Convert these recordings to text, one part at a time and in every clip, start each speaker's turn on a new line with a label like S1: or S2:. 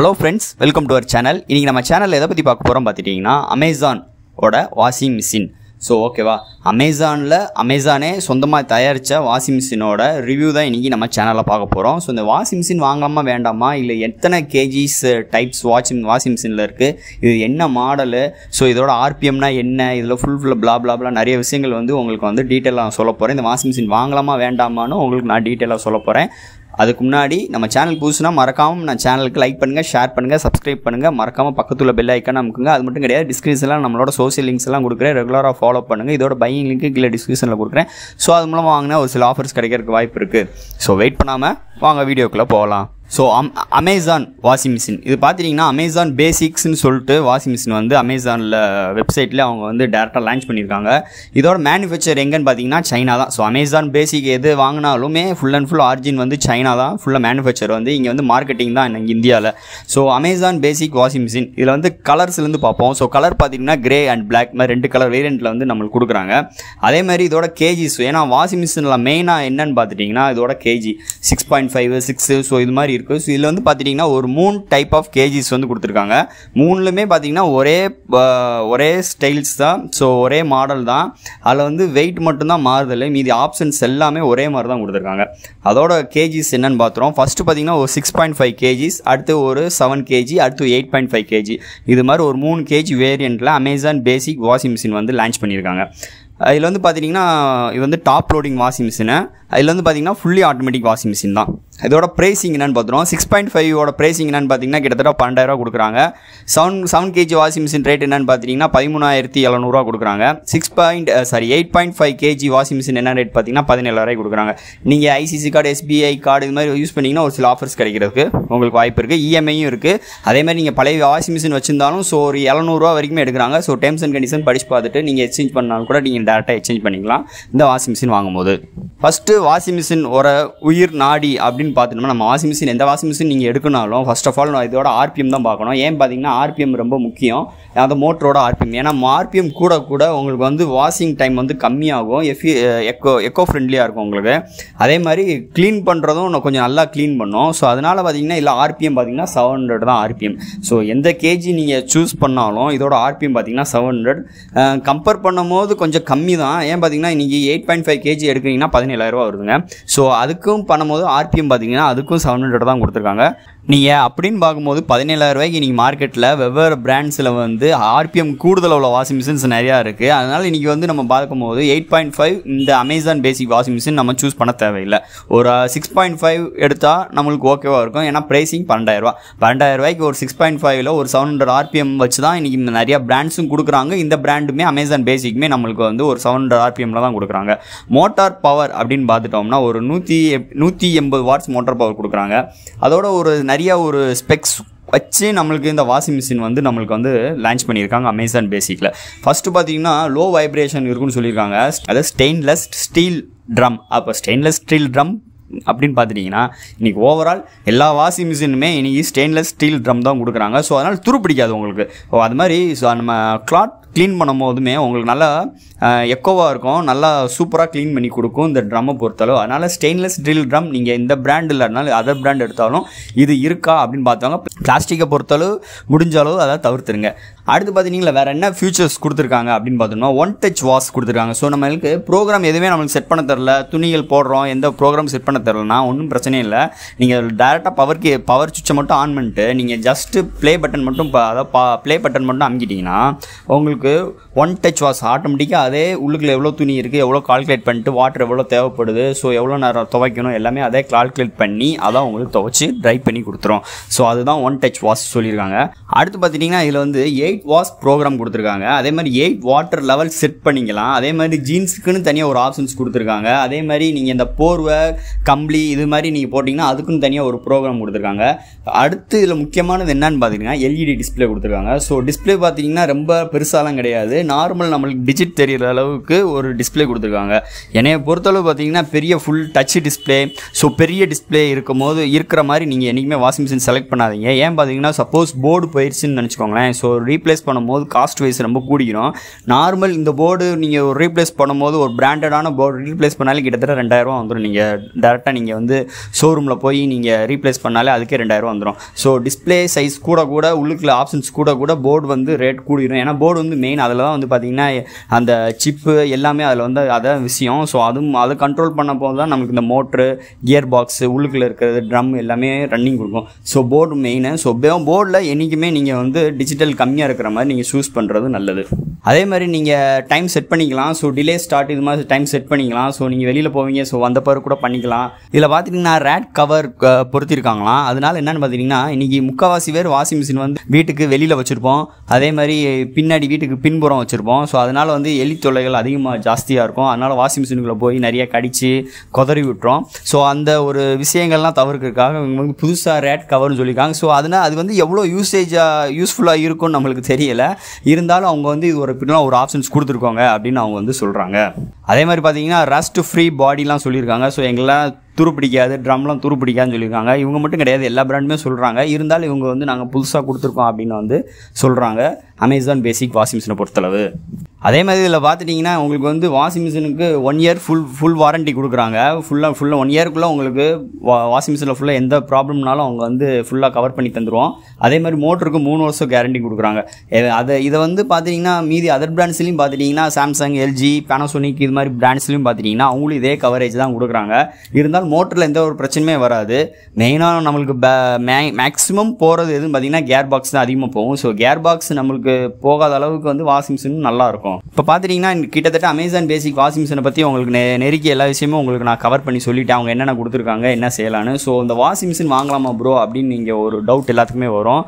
S1: hello friends welcome to our channel இன்றைக்கி நம்ம சேனலில் எதை பற்றி பார்க்க போகிறோம் பார்த்துட்டிங்கன்னா அமேசானோட வாஷிங் மிஷின் ஸோ ஓகேவா அமேசானில் அமேசானே சொந்தமாக தயாரித்த வாஷிங் மிஷினோட ரிவ்யூ தான் இன்றைக்கி நம்ம சேனலில் பார்க்க போகிறோம் ஸோ இந்த வாஷிங் மிஷின் வாங்கலாமா வேண்டாமா இல்லை எத்தனை கேஜிஸ் டைப்ஸ் வாஷிங் வாஷிங் மிஷினில் இருக்குது இது என்ன மாடலு ஸோ இதோட ஆர்பிஎம்னா என்ன இதில் ஃபுல் ஃபுல் பிளா பிளாப்லாம் நிறைய விஷயங்கள் வந்து உங்களுக்கு வந்து டீட்டெயிலாக சொல்ல போகிறேன் இந்த வாஷிங் மிஷின் வாங்கலாமா வேண்டாமான்னு உங்களுக்கு நான் டீட்டெயிலாக சொல்ல போகிறேன் அதுக்கு முன்னாடி நம்ம சேனல் புதுசுனா மறக்காமல் நான் சேனலுக்கு லைக் பண்ணுங்கள் ஷேர் பண்ணுங்கள் சப்ஸ்கிரைப் பண்ணுங்கள் மறக்காமல் பக்கத்தில் பெல் ஐக்கான அமுக்குங்க அது மட்டும் கிடையாது டிஸ்கிரிப்ஷனில் நம்மளோட சோசியல் லிங்க்ஸ் எல்லாம் கொடுக்குறேன் ரெகுலராக ஃபாலோ பண்ணுங்கள் இதோட பையிங் லிங்க்கு கீழே டிஸ்கிரிப்ஷனில் கொடுக்குறேன் ஸோ அது மூலமாக வாங்கினா ஒரு சில ஆஃபர்ஸ் கிடைக்கிறதுக்கு வாய்ப்பு இருக்குது ஸோ வெயிட் பண்ணாமல் வாங்க வீடியோக்குள்ளே போகலாம் so um Amazon washing machine இது பார்த்துட்டிங்கன்னா அமேசான் பேசிக்ஸ்ன்னு சொல்லிட்டு வாஷிங் மிஷின் வந்து அமேசானில் வெப்சைட்டில் அவங்க வந்து டேரெக்டாக லான்ச் பண்ணியிருக்காங்க இதோட மேனுஃபேக்சர் எங்கேன்னு பார்த்தீங்கன்னா சைனா தான் ஸோ அமேசான் பேசிக் எது வாங்கினாலுமே ஃபுல் அண்ட் ஃபுல் ஆர்ஜின் வந்து சைனா தான் ஃபுல்லாக மேனுஃபேக்சர் வந்து இங்கே வந்து மார்க்கெட்டிங் தான் எனக்கு இந்தியாவில் so Amazon basic washing machine இதில் வந்து கலர்ஸ்லேருந்து பார்ப்போம் ஸோ கலர் பார்த்திங்கன்னா கிரே அண்ட் பிளாக் மாதிரி ரெண்டு கலர் வேரியண்ட்டில் வந்து நம்மளுக்கு கொடுக்குறாங்க அதே மாதிரி இதோட கேஜிஸ் ஏன்னா வாஷிங் மிஷினில் மெயினாக என்னன்னு பார்த்துட்டிங்கன்னா இதோட KG six point five six so இது மாதிரி இருக்கு ஸோ இதில் வந்து பார்த்துட்டிங்கன்னா ஒரு மூணு டைப் ஆஃப் கேஜிஸ் வந்து கொடுத்துருக்காங்க மூணுலுமே பார்த்திங்கன்னா ஒரே ஒரே ஸ்டைல்ஸ் தான் ஸோ ஒரே மாடல் தான் அதில் வந்து வெயிட் மட்டும்தான் மாறுதல் மீதி ஆப்ஷன்ஸ் எல்லாமே ஒரே மாதிரி தான் கொடுத்துருக்காங்க அதோட கேஜிஸ் என்னென்னு பார்த்துருவோம் ஃபஸ்ட்டு பார்த்தீங்கன்னா ஒரு சிக்ஸ் பாயிண்ட் ஃபைவ் கேஜிஸ் அடுத்து ஒரு செவன் கேஜி அடுத்து எயிட் பாயிண்ட் ஃபைவ் கேஜி இது மாதிரி ஒரு மூணு கேஜி வேரியண்ட்டில் அமேசான் பேசிக் வாஷிங் மிஷின் வந்து லான்ச் பண்ணியிருக்காங்க இதில் வந்து பார்த்தீங்கன்னா இது வந்து டாப் லோடிங் வாஷிங் மிஷினு இதில் வந்து பார்த்தீங்கன்னா ஃபுல்லி ஆட்டோமேட்டிக் வாஷிங் மிஷின் தான் இதோட ப்ரைஸிங் என்னென்னு பார்த்துருவோம் சிக்ஸ் பாயிண்ட் ஃபைவோட ப்ரைஸ் என்னென்னு பார்த்தீங்கன்னா கிட்டத்தட்ட பன்னெண்டாயிரரூவா கொடுக்குறாங்க seven seven KG washing machine rate என்னென்னு பார்த்தீங்கன்னா பதிமூணாயிரத்தி எழுநூறுவா கொடுக்குறாங்க six point sorry eight point five KG washing machine என்ன ரேட் பார்த்தீங்கன்னா பதினேழாயிரம் கொடுக்குறாங்க நீங்கள் ஐசிசி கார்டு எஸ்பிஐ கார்டு இது மாதிரி யூஸ் பண்ணிங்கன்னா ஒரு சில ஆஃபர்ஸ் கிடைக்கிறதுக்கு உங்களுக்கு வாய்ப்பு இருக்குது இஎம்ஐயும் e இருக்குது அதேமாதிரி நீங்கள் பழைய வாஷிங் மிஷின் வச்சிருந்தாலும் ஸோ ஒரு எழுநூறுவா வரைக்கும் எடுக்கிறாங்க ஸோ டேர்ம்ஸ் அண்ட் கண்டிஷன் படிச்சு பார்த்துட்டு நீங்கள் எக்ஸ்சேஞ்ச் பண்ணாலும் கூட நீங்கள் டேரெக்டாக எக்ஸ்சேஞ்ச் பண்ணிக்கலாம் இந்த வாஷிங் மிஷின் வாங்கும்போது ஃபஸ்ட்டு வாஷிங் மிஷின் ஒரு உயிர் நாடி அப்படின்னு எப்படின்னு பார்த்துட்டோம்னா நம்ம வாஷிங் மிஷின் எந்த வாஷிங் மிஷின் நீங்கள் எடுக்கணாலும் ஃபஸ்ட் ஆஃப் ஆல் நான் இதோட ஆர்பிஎம் தான் பார்க்கணும் ஏன் பார்த்தீங்கன்னா ஆர்பிஎம் ரொம்ப முக்கியம் அந்த மோட்டரோட ஆர்பிஎம் ஏன்னா ஆர்பிஎம் கூட கூட உங்களுக்கு வந்து வாஷிங் டைம் வந்து கம்மியாகும் எஃபி எக்கோ எக்கோ ஃப்ரெண்ட்லியாக இருக்கும் உங்களுக்கு அதே மாதிரி க்ளீன் பண்ணுறதும் கொஞ்சம் நல்லா க்ளீன் பண்ணும் ஸோ அதனால் பார்த்தீங்கன்னா இல்லை ஆர்பிஎம் பார்த்தீங்கன்னா செவன் ஹண்ட்ரட் தான் ஆர்பிஎம் ஸோ எந்த கேஜி நீங்கள் சூஸ் பண்ணாலும் இதோட ஆர்பிஎம் பார்த்தீங்கன்னா செவன் ஹண்ட்ரட் கம்பேர் பண்ணும்போது கொஞ்சம் கம்மி தான் ஏன் பார்த்தீங்கன்னா நீங்கள் எயிட் பாயிண்ட் ஃபைவ் கேஜி எடுக்கிறீங்கன்னா பதினேழாயிரரூவா வருதுங்க ஸோ அதுக்கும் பண்ணும்போது ஆர்பிஎம் பார்த்தீங்கன்னா அதுக்கும் செவன் ஹண்ட்ரட் தான் கொடுத்துருக்காங்க நீங்கள் அப்படின்னு பார்க்கும்போது ரூபாய்க்கு இன்றைக்கி மார்க்கெட்டில் வெவ்வேறு பிராண்ட்ஸில் வந்து ஆர்பிஎம் கூடுதல் உள்ள வாஷிங் மிஷின்ஸ் நிறையா இருக்குது அதனால் இன்றைக்கி வந்து நம்ம பார்க்கும்போது எயிட் பாயிண்ட் ஃபைவ் இந்த அமேசான் பேசிக் வாஷிங் மிஷின் நம்ம சூஸ் பண்ண தேவையில்லை ஒரு சிக்ஸ் பாயிண்ட் ஃபைவ் எடுத்தால் நம்மளுக்கு ஓகேவாக இருக்கும் ஏன்னா ப்ரைஸிங் பன்னெண்டாயிரம் ரூபாய்க்கு ஒரு சிக்ஸ் பாயிண்ட் ஃபைவ்ல ஒரு செவன் ஹண்ட்ரட் ஆர்பிஎம் வச்சு தான் இன்றைக்கி நிறையா பிராண்ட்ஸும் கொடுக்குறாங்க இந்த பிராண்டுமே அமேசான் பேசிக்குமே நம்மளுக்கு வந்து ஒரு செவன் ஹண்ட்ரட் ஆர்பிஎம்ல தான் கொடுக்குறாங்க மோட்டார் பவர் அப்படின்னு பார்த்துட்டோம்னா ஒரு நூற்றி நூற்றி எண்பது வாட்ஸ் மோட்டார் பவர் கொடுக்குறாங்க அதோட ஒரு நிறைய ஒரு ஸ்பெக்ஸ் வச்சு நம்மளுக்கு இந்த வாஷிங் மிஷின் வந்து நம்மளுக்கு வந்து லான்ச் பண்ணியிருக்காங்க அமேசான் பேசிக்கில் ஃபஸ்ட்டு பார்த்தீங்கன்னா லோ வைப்ரேஷன் இருக்குன்னு சொல்லியிருக்காங்க அதாவது ஸ்டெயின்லெஸ் ஸ்டீல் ட்ரம் அப்போ ஸ்டெயின்லெஸ் ஸ்டீல் ட்ரம் அப்படின்னு பார்த்துட்டிங்கன்னா இன்றைக்கி ஓவரால் எல்லா வாஷிங் மிஷினுமே இன்றைக்கி ஸ்டெயின்லெஸ் ஸ்டீல் ட்ரம் தான் கொடுக்குறாங்க ஸோ அதனால் துரு பிடிக்காது உங்களுக்கு ஸோ அது மாதிரி ஸோ நம்ம கிளாத் க்ளீன் பண்ணும் போதுமே உங்களுக்கு நல்லா எக்கோவாக இருக்கும் நல்லா சூப்பராக க்ளீன் பண்ணி கொடுக்கும் இந்த ட்ரம்மை பொறுத்தளவு அதனால் ஸ்டெயின்லெஸ் ட்ரில் ட்ரம் நீங்கள் இந்த பிராண்ட் இல்லைனாலும் அதர் பிராண்ட் எடுத்தாலும் இது இருக்கா அப்படின்னு பார்த்தாங்க பிளாஸ்டிக்கை பொறுத்தளவு முடிஞ்ச அளவு அதை தவிர்த்துருங்க அடுத்து பார்த்தீங்கன்னா வேறு என்ன ஃபியூச்சர்ஸ் கொடுத்துருக்காங்க அப்படின்னு பார்த்தோம்னா ஒன் டச் வாஷ் கொடுத்துருக்காங்க ஸோ நம்மளுக்கு ப்ரோக்ராம் எதுவுமே நம்மளுக்கு செட் பண்ண தெரில துணிகள் போடுறோம் எந்த ப்ரோக்ராம் செட் பண்ண தெரிலனா ஒன்றும் பிரச்சனையும் இல்லை நீங்கள் டேரெக்டாக பவர்க்கு பவர் சுவிட்சை மட்டும் ஆன் பண்ணிட்டு நீங்கள் ஜஸ்ட்டு ப்ளே பட்டன் மட்டும் அதாவது பா ப்ளே பட்டன் மட்டும் அமுக்கிட்டிங்கன்னா உங்களுக்கு உங்களுக்கு ஒன் டச் வாஷ் ஆட்டோமேட்டிக்காக அதே உள்ளுக்குள்ள எவ்வளோ துணி இருக்குது எவ்வளோ கால்குலேட் பண்ணிட்டு வாட்டர் எவ்வளோ தேவைப்படுது ஸோ எவ்வளோ நேரம் துவைக்கணும் எல்லாமே அதே கால்குலேட் பண்ணி அதான் உங்களுக்கு துவைச்சி ட்ரை பண்ணி கொடுத்துரும் ஸோ அதுதான் ஒன் டச் வாஷ் சொல்லியிருக்காங்க அடுத்து பார்த்துட்டிங்கன்னா இதில் வந்து எயிட் வாஷ் ப்ரோக்ராம் கொடுத்துருக்காங்க அதே மாதிரி எயிட் வாட்டர் லெவல் செட் பண்ணிக்கலாம் அதே மாதிரி ஜீன்ஸுக்குன்னு தனியாக ஒரு ஆப்ஷன்ஸ் கொடுத்துருக்காங்க அதே மாதிரி நீங்கள் இந்த போர்வை கம்பளி இது மாதிரி நீங்கள் போட்டிங்கன்னா அதுக்குன்னு தனியாக ஒரு ப்ரோக்ராம் கொடுத்துருக்காங்க அடுத்து இதில் முக்கியமானது என்னன்னு பார்த்தீங்கன்னா எல்இடி டிஸ்பிளே e கொடுத்துருக்காங்க ஸோ டிஸ்பிளே பார்த்தீங்கன்னா ரொம்ப பெருசாலாம் அகலம் கிடையாது நார்மல் நம்மளுக்கு டிஜிட் தெரிகிற அளவுக்கு ஒரு டிஸ்பிளே கொடுத்துருக்காங்க என்னைய பொறுத்தளவு பார்த்தீங்கன்னா பெரிய ஃபுல் டச் டிஸ்பிளே ஸோ பெரிய டிஸ்பிளே இருக்கும் போது இருக்கிற மாதிரி நீங்கள் என்றைக்குமே வாஷிங் மிஷின் செலக்ட் பண்ணாதீங்க ஏன் பார்த்தீங்கன்னா சப்போஸ் போர்டு போயிடுச்சுன்னு நினச்சிக்கோங்களேன் ஸோ ரீப்ளேஸ் பண்ணும்போது காஸ்ட் வைஸ் ரொம்ப கூடிக்கிறோம் நார்மல் இந்த போர்டு நீங்கள் ஒரு ரீப்ளேஸ் பண்ணும்போது ஒரு பிராண்டடான போர்டு ரீப்ளேஸ் பண்ணாலும் கிட்டத்தட்ட ரெண்டாயிரம் வந்துடும் நீங்கள் டேரெக்டாக நீங்கள் வந்து ஷோரூமில் போய் நீங்கள் ரீப்ளேஸ் பண்ணாலே அதுக்கே ரெண்டாயிரம் வந்துடும் ஸோ டிஸ்பிளே சைஸ் கூட கூட உள்ளுக்குள்ள ஆப்ஷன்ஸ் கூட கூட போர்டு வந்து ரேட் கூடிடும் ஏன்னா போர்டு வந்து மெயின் அதில் தான் வந்து பார்த்திங்கன்னா அந்த சிப்பு எல்லாமே அதில் வந்து அதான் விஷயம் ஸோ அதுவும் அதை கண்ட்ரோல் பண்ண போது தான் நமக்கு இந்த மோட்ரு கியர் பாக்ஸு உள்ளுக்குள்ளே இருக்கிறது ட்ரம் எல்லாமே ரன்னிங் கொடுக்கும் ஸோ போர்டு மெயினு ஸோ போர்டில் என்றைக்குமே நீங்கள் வந்து டிஜிட்டல் கம்மியாக இருக்கிற மாதிரி நீங்கள் சூஸ் பண்ணுறது நல்லது அதே மாதிரி நீங்கள் டைம் செட் பண்ணிக்கலாம் ஸோ டிலே ஸ்டார்ட் இது மாதிரி டைம் செட் பண்ணிக்கலாம் ஸோ நீங்கள் வெளியில் போவீங்க ஸோ வந்த பிறகு கூட பண்ணிக்கலாம் இதில் பார்த்துட்டிங்கன்னா ரேட் கவர் பொருத்திருக்காங்களாம் அதனால் என்னென்னு பார்த்தீங்கன்னா இன்றைக்கி முக்கால்வாசி பேர் வாஷிங் மிஷின் வந்து வீட்டுக்கு வெளியில் வச்சுருப்போம் அதே மாதிரி பின்னாடி வீட்டுக்கு வீட்டுக்கு பின்புறம் வச்சுருப்போம் ஸோ அதனால் வந்து எலி தொல்லைகள் அதிகமாக ஜாஸ்தியாக இருக்கும் அதனால் வாஷிங் மிஷினுக்குள்ளே போய் நிறைய கடித்து கொதறி விட்டுறோம் ஸோ அந்த ஒரு விஷயங்கள்லாம் தவிர்க்கிறதுக்காக இவங்க வந்து புதுசாக ரேட் கவர்னு சொல்லியிருக்காங்க ஸோ அதனால் அது வந்து எவ்வளோ யூசேஜாக யூஸ்ஃபுல்லாக இருக்கும்னு நம்மளுக்கு தெரியலை இருந்தாலும் அவங்க வந்து இது ஒரு இப்படிலாம் ஒரு ஆப்ஷன்ஸ் கொடுத்துருக்காங்க அப்படின்னு அவங்க வந்து சொல்கிறாங்க அதே மாதிரி பார்த்தீங்கன்னா ரஸ்ட் ஃப்ரீ பாடிலாம் சொல்லியிருக்காங்க ஸோ எங்களாம் துரு பிடிக்காது ட்ரம்லாம் துரு பிடிக்காதுன்னு சொல்லியிருக்காங்க இவங்க மட்டும் கிடையாது எல்லா பிராண்டுமே சொல்கிறாங்க இருந்தாலும் இவங்க வந்து நாங்கள் புதுசாக கொடுத்துருக்கோம் அப்படின்னு வந்து சொல்கிறாங்க அமேசான் பேசிக் வாஷிங் மிஷினை பொறுத்தளவு அதே மாதிரி இதில் பார்த்துட்டிங்கன்னா உங்களுக்கு வந்து வாஷிங் மிஷினுக்கு one year full full warranty கொடுக்குறாங்க ஃபுல்லாக ஃபுல்லாக ஒன் இயருக்குள்ளே உங்களுக்கு வா வாஷிங் மிஷினில் ஃபுல்லாக எந்த ப்ராப்ளம்னாலும் அவங்க வந்து ஃபுல்லாக கவர் பண்ணி தந்துடுவோம் அதே மாதிரி மோட்டருக்கு மூணு வருஷம் கேரண்டி கொடுக்குறாங்க அதை இதை வந்து பார்த்தீங்கன்னா மீதி அதர் பிராண்ட்ஸ்லையும் பார்த்துட்டிங்கன்னா சாம்சங் எல்ஜி பேனாசோனிக் இது மாதிரி பிராண்ட்ஸ்லையும் பார்த்துட்டிங்கன்னா அவங்களும் இதே கவரேஜ் தான் கொடுக்குறாங்க இருந்தாலும் மோட்டரில் எந்த ஒரு பிரச்சனையுமே வராது மெயினாக நம்மளுக்கு மே மேக்ஸிமம் போகிறது எதுன்னு பார்த்திங்கன்னா கேர் பாக்ஸ் தான் அதிகமாக போகும் ஸோ கேர் பாக்ஸ் நம்மளுக்கு போகாத அளவுக்கு வந்து வாஷிங் மிஷின் நல்லாயிருக்கும் இருக்கும் இப்போ பார்த்துட்டிங்கன்னா கிட்டத்தட்ட அமேசான் பேசிக் வாஷிங் மிஷினை பற்றி உங்களுக்கு நெ நெருக்கி எல்லா விஷயமும் உங்களுக்கு நான் கவர் பண்ணி சொல்லிவிட்டேன் அவங்க என்னென்ன கொடுத்துருக்காங்க என்ன செய்யலான்னு ஸோ இந்த வாஷிங் மிஷின் வாங்கலாமா ப்ரோ அப்படின்னு நீங்கள் ஒரு டவுட் எல்லாத்துக்குமே வரும்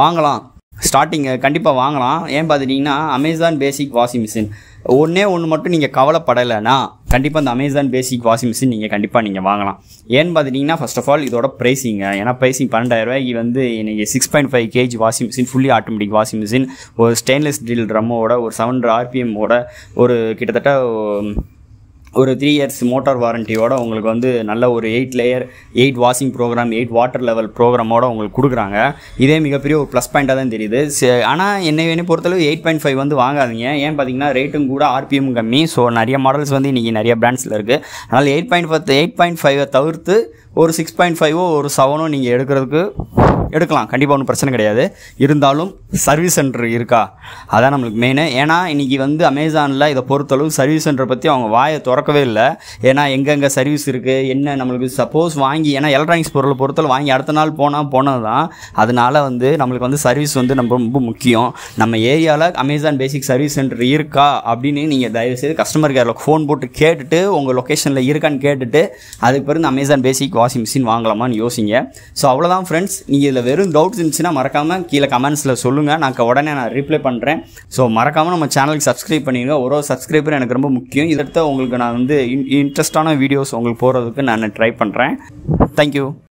S1: வாங்கலாம் ஸ்டார்டிங்கு கண்டிப்பாக வாங்கலாம் ஏன் பார்த்துட்டிங்கன்னா அமேசான் பேசிக் வாஷிங் மிஷின் ஒன்றே ஒன்று மட்டும் நீங்கள் கவலைப்படலைன்னா கண்டிப்பாக அந்த அமேசான் பேசிக் வாஷிங் மிஷின் நீங்கள் கண்டிப்பாக நீங்கள் வாங்கலாம் ஏன்னு பார்த்துட்டிங்கன்னா ஃபஸ்ட் ஆஃப் ஆல் இதோட ப்ரைஸிங்க ஏன்னா ப்ரைஸிங் பன்னெண்டாயிரம் ரூபாய்க்கு வந்து நீங்கள் six point five KG washing machine fully automatic washing machine ஒரு ஸ்டெயின்லெஸ் ஸ்டீல் ட்ரம்மோட ஒரு செவன் ஆர்பிஎம்மோட ஒரு கிட்டத்தட்ட ஒரு த்ரீ இயர்ஸ் மோட்டார் வாரண்டியோட உங்களுக்கு வந்து நல்ல ஒரு eight layer eight washing program eight water level ப்ரோக்ராமோட உங்களுக்கு கொடுக்குறாங்க இதே மிகப்பெரிய ஒரு ப்ளஸ் பாயிண்ட்டாக தான் தெரியுது ஆனால் என்னை வேணும் பொறுத்தளவு எயிட் பாயிண்ட் ஃபைவ் வந்து வாங்காதீங்க ஏன் பார்த்தீங்கன்னா ரேட்டும் கூட ஆர்பிஎம் கம்மி ஸோ நிறைய மாடல்ஸ் வந்து இன்றைக்கி நிறைய பிராண்ட்ஸில் இருக்குது அதனால் எயிட் பாயிண்ட் பத்து எயிட் பாயிண்ட் ஃபைவை தவிர்த்து ஒரு சிக்ஸ் பாயிண்ட் ஃபைவோ ஒரு செவனோ நீங்கள் எடுக்கிறதுக்கு எடுக்கலாம் கண்டிப்பாக ஒன்றும் பிரச்சனை கிடையாது இருந்தாலும் சர்வீஸ் சென்டர் இருக்கா அதான் நம்மளுக்கு மெயினு ஏன்னா இன்றைக்கி வந்து அமேசானில் இதை பொறுத்தளவு சர்வீஸ் சென்டரை பற்றி அவங்க வாயை திறக்கவே இல்லை ஏன்னா எங்கெங்கே சர்வீஸ் இருக்குது என்ன நம்மளுக்கு சப்போஸ் வாங்கி ஏன்னா எலக்ட்ரானிக்ஸ் பொருளை பொறுத்தளவு வாங்கி அடுத்த நாள் போனால் போனது தான் அதனால் வந்து நம்மளுக்கு வந்து சர்வீஸ் வந்து நம்ம ரொம்ப முக்கியம் நம்ம ஏரியாவில் அமேசான் பேசிக் சர்வீஸ் சென்டர் இருக்கா அப்படின்னு நீங்கள் தயவுசெய்து கஸ்டமர் கேரில் ஃபோன் போட்டு கேட்டுட்டு உங்கள் லொக்கேஷனில் இருக்கான்னு கேட்டுட்டு அதுக்கு பிறகு அமேசான் பேசிக் வாஷிங் மிஷின் வாங்கலாமான்னு யோசிங்க ஸோ அவ்வளோதான் ஃப்ரெண்ட்ஸ் நீங்கள் இதில் வெறும் டவுட்ஸ் இருந்துச்சுன்னா மறக்காமல் கீழே கமெண்ட்ஸில் சொல்லுங்கள் நான் உடனே நான் ரிப்ளை பண்ணுறேன் ஸோ மறக்காமல் நம்ம சேனலுக்கு சப்ஸ்கிரைப் பண்ணிடுங்க ஒரு ஒரு சப்ஸ்கிரைபர் எனக்கு ரொம்ப முக்கியம் இதற்கு உங்களுக்கு நான் வந்து இன்ட்ரெஸ்டான வீடியோஸ் உங்களுக்கு போகிறதுக்கு நான் ட்ரை பண்ணுறேன் தேங்க்யூ